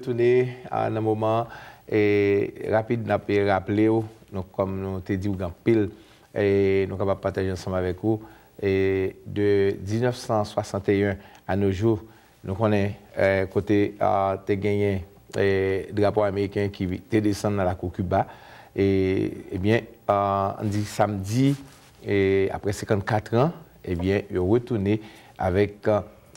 retourner à un moment et rapide, nous rappeler, donc comme nous t'ai dit, nous pile, et nous partager ensemble avec vous. Et de 1961 à nos jours, nous connaissons euh, côté à euh, gagné euh, drapeau américain qui est descendu dans la cour Cuba. Et, eh bien, euh, samedi, et après 54 ans, et eh bien, ils retourné avec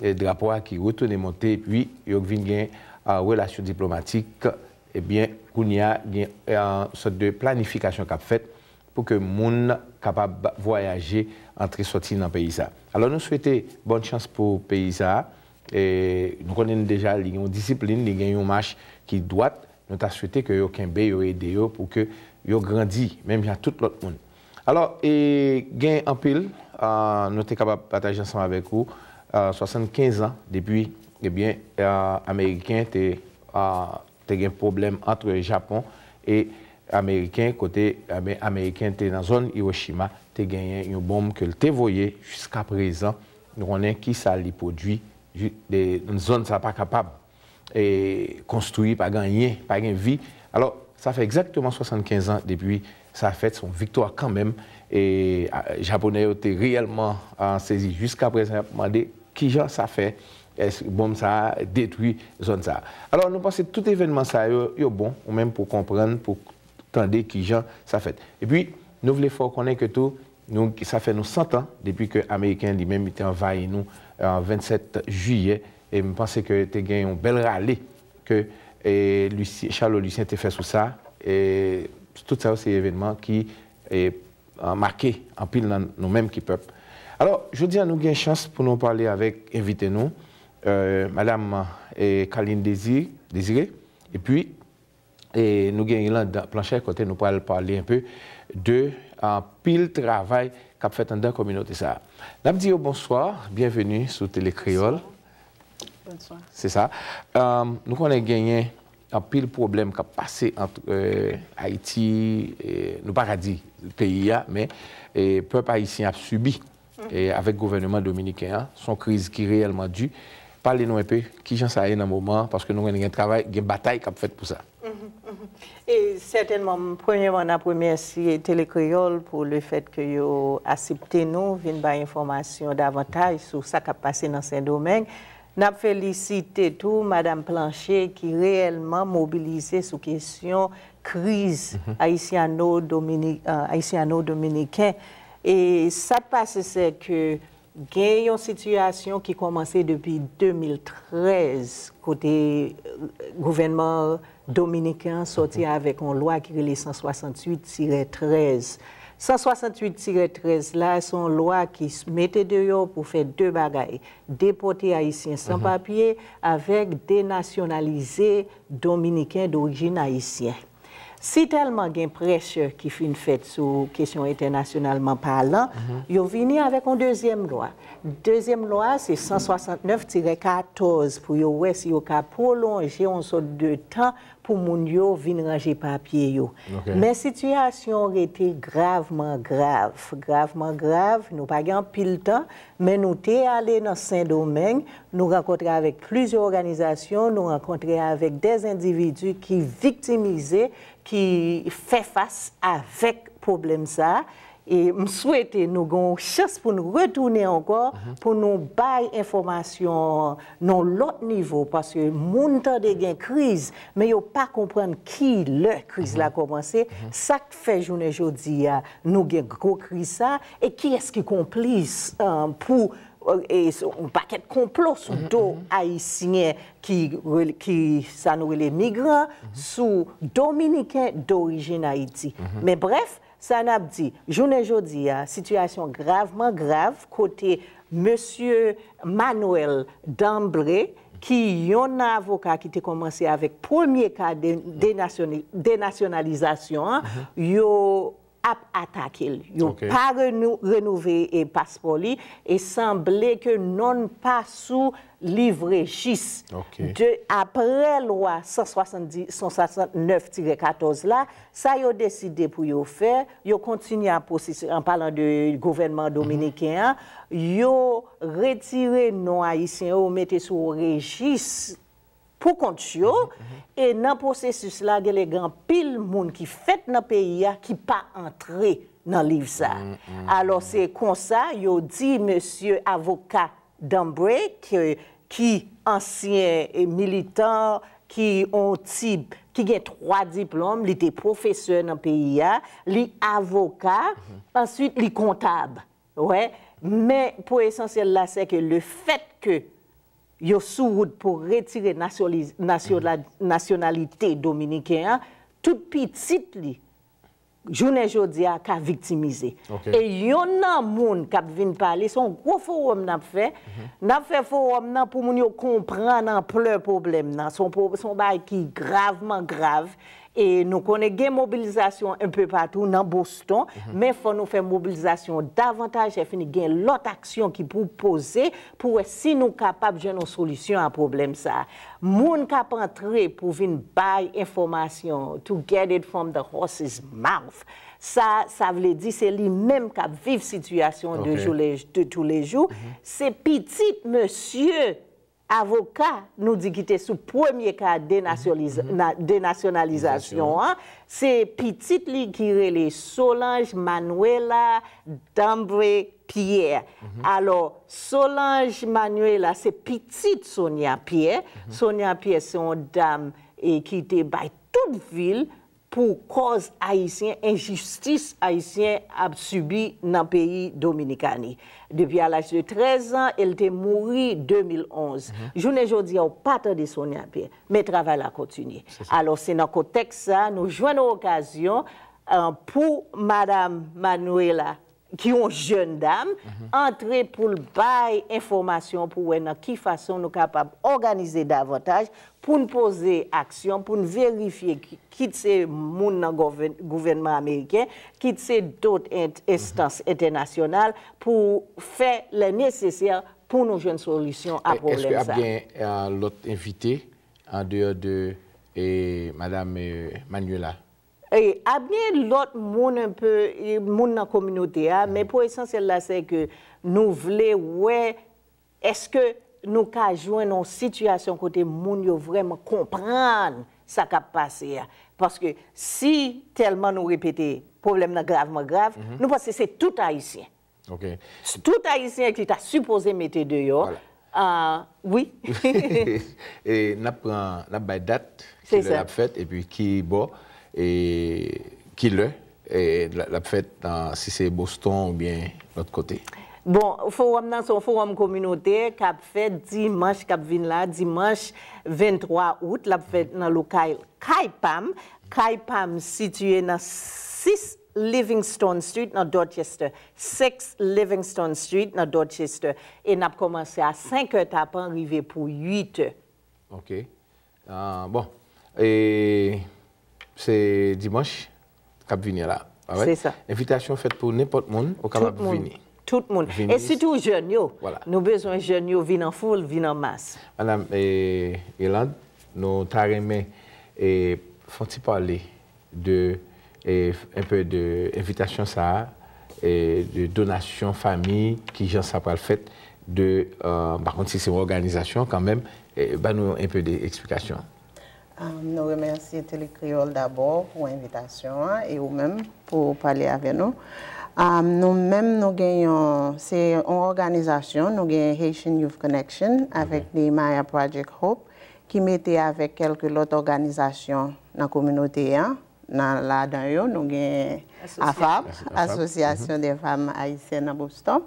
le drapeau qui retourné monter, puis ils viennent relations diplomatiques, diplomatique, eh bien, qu'on y a une sorte de planification qui été faite pour que les capable de voyager entre et sortir dans le pays. Alors nous souhaitons bonne chance pour le pays. Et nous connaissons déjà les disciplines, les match qui doit. Nous avons souhaité que aucun pays pour que yo grandi, même à tout l'autre monde. Alors, et gain en pile, euh, nous sommes capables de partager ensemble avec vous 75 euh, ans depuis eh bien, euh, les te, eu un problème entre le Japon et et américain côté eh Américains dans dans la zone Hiroshima te gagné une bombe que l te jusqu'à jusqu'à présent. on qui ça ça produit zone ça zone ça pas capable pas de pas gagné pas de vie. Alors, ça fait exactement 75 ans ça a fait son victoire quand même. Et les euh, Japonais ont été réellement euh, saisi jusqu'à présent. demandé qui genre ça fait est-ce bombe ça détruit zone ça alors nous pensons que tout événement ça est bon ou même pour comprendre pour tendre qui gens ça fait et puis nous voulons fort connaître que tout ça fait nous 100 ans depuis que américain lui-même était envahi nous en 27 juillet et je pense que tu gagné un bel rallye que Charles Lucien a fait sous ça et tout ça c'est événement qui est marqué en pile dans nous-mêmes qui peuple alors, je dis à nous une chance pour nous parler avec invitez nous. Euh, Madame et Kaline Désiré, et puis nous gagnons plancher à côté nous parlons parler un peu de un pile travail qu'a fait dans la communauté. Ça. bonsoir, bienvenue sur Télécréole. Bonsoir. C'est ça. Euh, nous avons gagné un pile problème qui a passé entre euh, Haïti et nous paradis, le pays, hein, mais le peuple haïtien a subi mm. avec le gouvernement dominicain, hein, son crise qui est réellement due Parlez-nous un peu, qui j'en sais dans moment, parce que nous avons un travail, une bataille qu'on fait pour ça. Mhm, mhm. Et certainement, premièrement, on a remercié Télé pour le fait que vous accepté nous, venir par information davantage sur ce qui a passé dans ce domaine. n'a félicité tout Mme Plancher qui réellement mobilisé sur question crise la mhm. crise euh, haïtiano-dominicaine. et ça passe, c'est que une une situation qui commençait depuis 2013, gouvernement dominicain, sortie mhm. avec une loi qui est les 168-13. 168-13 là, c'est une son qui mettait pour haut pour faire deux bagailles. haïtiens haïtiens sans mhm. papier avec dénationaliser dominicains d'origine haïtienne. Si talman gen preche ki fi an fèt sou kesyon etenasyonalman palan, yo vini avèk an dezyem loa. Dezyem loa se 169-14 pou yo wè si yo ka polonje an so de tan pou moun yo vin ranger papye yo. Men situasyon rete graveman grave, graveman grave, nou pa gen pil tan, men nou te ale nan Saint-Domingue, nou rakotre avèk plizio organizasyon, nou rakotre avèk dez individu ki viktimize, qui fait face avec problème ça. Et je souhaite nous avons une chance pour nous retourner encore, mhm. pour nous bailler information dans l'autre niveau. Parce que le temps de une crise, mais ils pas comprendre qui la crise mm commencé. Mhm. Ça fait journée aujourd'hui, euh, nous avons une crise ça. Et qui est-ce qui complice euh, pour euh, et un paquet de complots sous deux mm-hmm. Haïtiens qui, qui ça les migrants, mm-hmm. sous dominicains d'origine Haïti. Mm-hmm. Mais bref, ça n'a pas dit, journée aujourd'hui, hein, situation gravement grave, côté M. Manuel Dambré, qui y un avocat qui a commencé avec premier cas de dénationalisation, hein, ap attaquer. Il Yo okay. pas renouvelé le passeport. que non pas sous livre 6. après la loi 169-14 ça a décidé décidé pour yo faire yo continué à parlant en parlant gouvernement dominicain. mm -hmm. yo nos non il yo mis sous pou kont chyo, e nan prosesus la, gele gan pil moun ki fet nan PIA, ki pa antre nan liv sa. Mm, mm, mm, Alors, se konsa, yo di monsye avoka dambre, ki ansyen e militan, ki on tib, ki gen troa diplom, li te profeseur nan PIA, li avoka, answit mm-hmm. li kontab. Men, pou esensyel la, se ke le fet ke yo sou wout pou retire nasyonalite mm-hmm. dominiken an, tout pi tit li, jounen jodia ka viktimize. E yon nan moun kap vin pale, son kou fo woun nan fe, mm-hmm. nan fe fo woun nan pou moun yo kompran nan ple problem nan, son bay ki graveman grave, E nou konen gen mobilizasyon unpe patou nan boston, mhm. men fò nou fè mobilizasyon davantaj, fè ni gen lot aksyon ki pou pose, pou wè si nou kapap jen nou solisyon an problem sa. Moun kap antre pou vin bay informasyon, to get it from the horse's mouth, sa vle di, se li menm kap viv situasyon de tou le jou, se pitit monsye, avocat nous dit qu'il était sous premier cas dénationalisation. Mhm. Hein. C'est petite qui qui les Solange, Manuela, Dambre, Pierre. Mhm. Alors, Solange, Manuela, c'est petite Sonia Pierre. Mhm. Sonia Pierre, c'est une dame et qui était by toute ville pour cause haïtienne, injustice haïtienne a subi le pays dominicain. Depuis à l'âge de 13 elle était te en 2011. Je ne Jounen jodi an, patan de soni mais men travail a continué. Alors, c'est dans le contexte nou nous jouons euh, pour euh, Madame Manuela qui ont jeunes dames, mm entrer pour le bail information pour de qui façon nous capables d'organiser davantage pour nous poser action, pour nous vérifier qui c'est monde gouvernement américain, qui c'est d'autres mhm. instances internationales pour faire le nécessaire pour nos jeunes solutions à problème. Est-ce que bien euh, l'autre invité en dehors de Madame euh, Manuela Eh, Abne lot moun nan kominote ya, mè pou esensyel eh, la se ke nou vle wè, eske nou ka jwen nou sityasyon kote moun yo vreman kompran sa kap pase ya. Paske si telman nou repete problem nan gravman grav, nou pas se se tout haisyen. Tout haisyen ki ta suppose mette deyo. Oui. Nap bay dat, ki le ap fet, e pi ki bo, et qui le et la, fête dans, si c'est Boston ou bien l'autre côté. Bon, forum dans son forum communautaire qui a fait dimanche, là, dimanche 23 août, la fête dans le local Kaipam. Kaipam situé dans 6 Livingstone Street dans Dorchester. 6 Livingstone Street dans Dorchester. Et n'a commencé à 5 heures tapant, arrivé pour 8 heures. OK. Ah, bon. Et c'est dimanche, cap venir là. Ah c'est ça. Invitation faite pour n'importe qui au cap venir. Tout le monde. Et surtout jeunes, yo. Voilà. Nous besoin jeunes, yo, en foule, venir en masse. Madame Yolande, nous t'arrêtons et font parler de un peu d'invitation ça de donation famille qui j'en sais pas le fait de par euh, bah, contre si c'est une organisation quand même et, bah, nous un peu d'explications. Euh, nous remercions Télé d'abord pour l'invitation hein, et vous-même pour parler avec nous. Euh, Nous-mêmes, nous gagnons, c'est une organisation, nous gagnons Haitian Youth Connection avec mhm. les Maya Project Hope qui mettait avec quelques autres organisations dans la communauté. Hein. dans la nous gagnons AFAB, Association mhm. des femmes haïtiennes à Boston,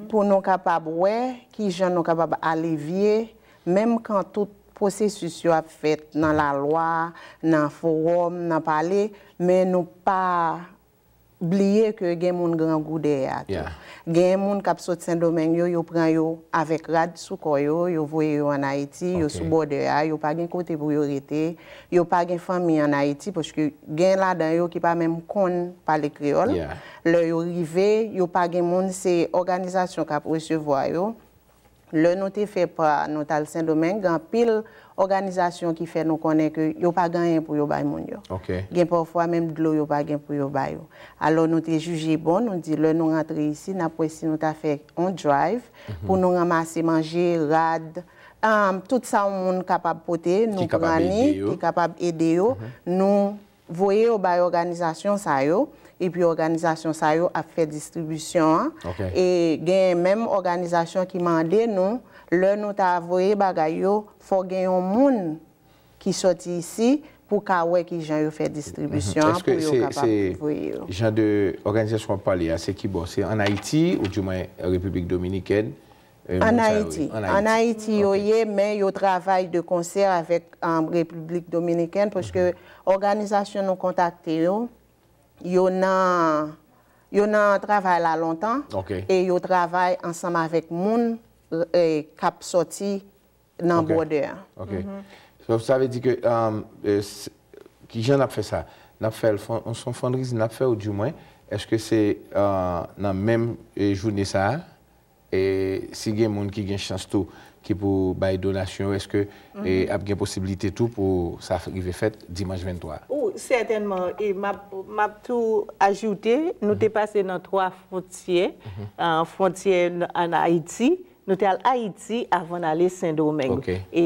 mhm. pour nous capables, ouais, qui sont nous capables l'évier même quand tout processus a fait dans la loi, dans le forum, dans le palais, mais nous pas oublier que y a des grand goût derrière. Il y a des gens qui ont yo Saint-Domingue, ils prennent avec rad sous koyo, ils voyent en Haïti, ils sont sous bord de yo pas de côté priorité, yo pas de famille en Haïti, parce que gen la dan yo qui pas même kon par les créoles. Yeah. Le yo rive, yo ces organisations c'est organisation qui a recevoir yo le noté fait par Notal Saint-Domingue, en pile organisation qui fait nous connaître que yo pas gagné pour yo bay moun yo. OK. parfois même de l'eau yo pas gagné pour yo bay Alors nous t'ai jugé bon, nous dit le nous rentré ici n'a pas si nous t'a fait on drive mhm. pour nous ramasser manger rad um, tout ça on monde capable porter nous prendre qui capable aider yo, nous voyer au bay organisation ça yo. epi yon organizasyon sa yon ap fè distribisyon. E gen yon menm organizasyon ki mande nou, lè nou ta avoye bagay yo, fò gen yon moun ki soti isi pou ka wè ki jan yon fè distribisyon. Est-ce ki jan de organizasyon pali a se ki bò? Bon? Se an Haiti ou jouman Republik Dominikèn? Euh, an Haiti. An Haiti yoye men yon travay de konser avèk an Republik Dominikèn pòske mhm. organizasyon nou kontakte yon Yon nan travay la lontan, e yon travay ansama vek moun e, kap soti nan bode. Ok, so sa ve di ke, ki jan ap fe sa, an son fondrizi nap fe ou di mwen, eske se nan menm euh, jouni sa a? E si gen moun ki gen chans tou ki pou baye donasyon, eske e mhm. ap gen posibilite tou pou sa ki ve fet Dimanche 23? Ou, setenman. E map tou ajoute, nou te mhm. pase nan 3 frontye, an mhm. frontye an Haiti, nou te al Haiti avan ale Saint-Domingue. E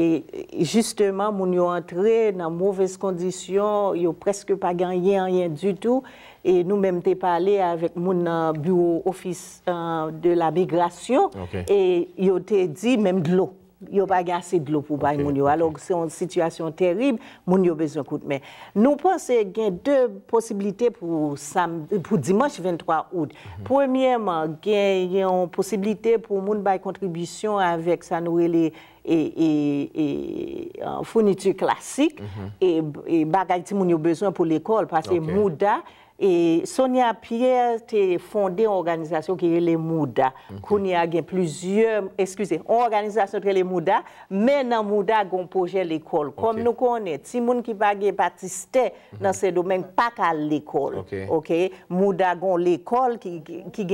justeman moun yo antre nan mouves kondisyon, yo preske pa ganyen anyen du tou. E nou mèm te pale avèk moun bureau ofis euh, de la migrasyon e yo te di mèm dlo, yo bagase dlo pou bay moun yo alòk se yon situasyon terib moun yo bezon kout mè nou panse gen dè posibilite pou dimans 23 oud premièman gen yon posibilite pou moun bay kontribisyon avèk sanwele e furnitur klasik e, e, mhm. e bagase moun yo bezon pou l'ekol pasè mouda E Sonia Pierre te fonde an organizasyon ki e le Mouda. Kouni a gen plizye, eskuse, an organizasyon ki e le Mouda, men nan Mouda gon poje l'ekol. Kom nou konen, timoun ki pa gen batiste mhm. nan se domen pa kal l'ekol. Mouda gon l'ekol ki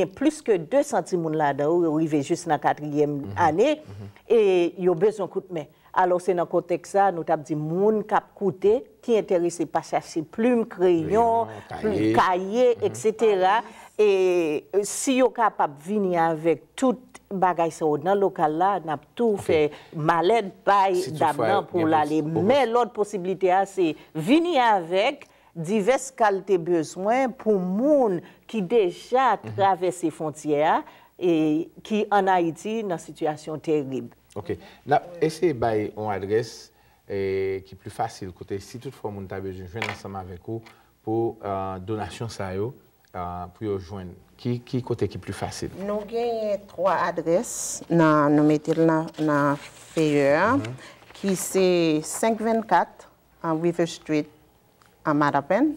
gen plizye ke 200 timoun la da ou yon vive jist nan 4e mhm. ane, mhm. e yon bezon kout men. alo se nan kontek sa nou tap di moun kap koute ki enterese pa chache plume, kreyon, kaye, etc. E si yo kap ap vini avek tout bagay sa odnan lokal la, nap tou fe maled bay dam nan pou lale. Men lout posibilite a se vini avek divers kalte bezwen pou moun ki deja mhm. travese fontiya ki anayiti nan situasyon terib. OK. N'a essayé by une adresse eh, qui est plus facile côté si toutefois on a besoin joindre ensemble avec vous pour euh, donation ça yo, euh, pour joindre qui qui côté qui est plus facile. Nous avons trois adresses dans nous mettons dans na feuille e, mhm. qui c'est 524 à River Street à Marapen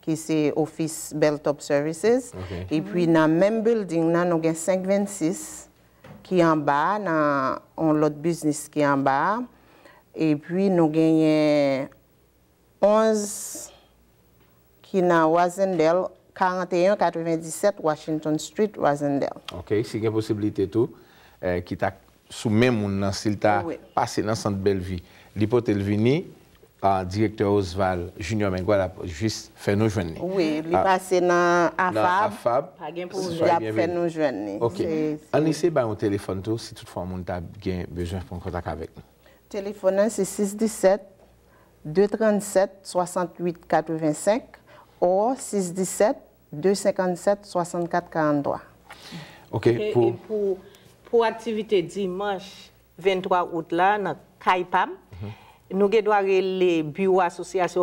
qui c'est Office Top Services et puis dans même building nous avons 526 qui est en bas, dans l'autre business qui est en bas. Et puis, nous gagnons 11 qui sont Wazendel, 41-97 Washington Street, Wazendel. Ok, c'est une possibilité tout, euh, qui ta sous même monde, nan sil ta oui. pase L'hypothèse est venue. Ah. a direktor Ozval Junior Mengwa la pou jist fè nou jwenne. Ou e, li pase nan Afab, pa gen pou fè nou jwenne. Ok, anise ba yon telefon tou, si tout fwa moun ta gen bejwen pou kontak avek nou? Telefon nan se 617-237-6885 ou 617-257-6443. Ok, pou aktivite Dimash 23 out la, nan Kaypam, Nous devons do le rele Bureau Association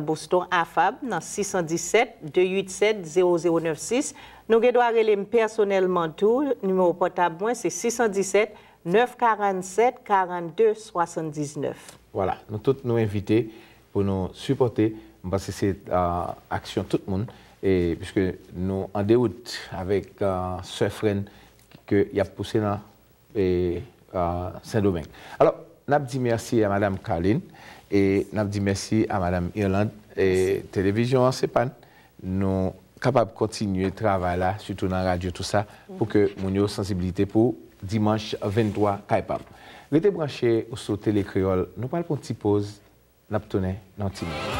Boston, AFAB, dans 617-287-0096. Nous devons aller personnellement rele tout, numéro numéro portable 617-947-4279. Voilà, Nous tous nous invités pour nous supporter que c'est uh, action, tout monde et puisque nous en déroute avec euh, ce frein que y a poussé dans et euh, Saint-Domingue. Alors, n'a dit merci à Mme Karine et merci à Mme Irlande et télévision en CEPAN. Nous capables de continuer le travail là, surtout dans la radio, tout ça, pour que nous ayons sensibilité pour dimanche 23 CAIPAM. êtes branchés sur Télé-Créole. Nous parlons pour une petite pause. Nous dans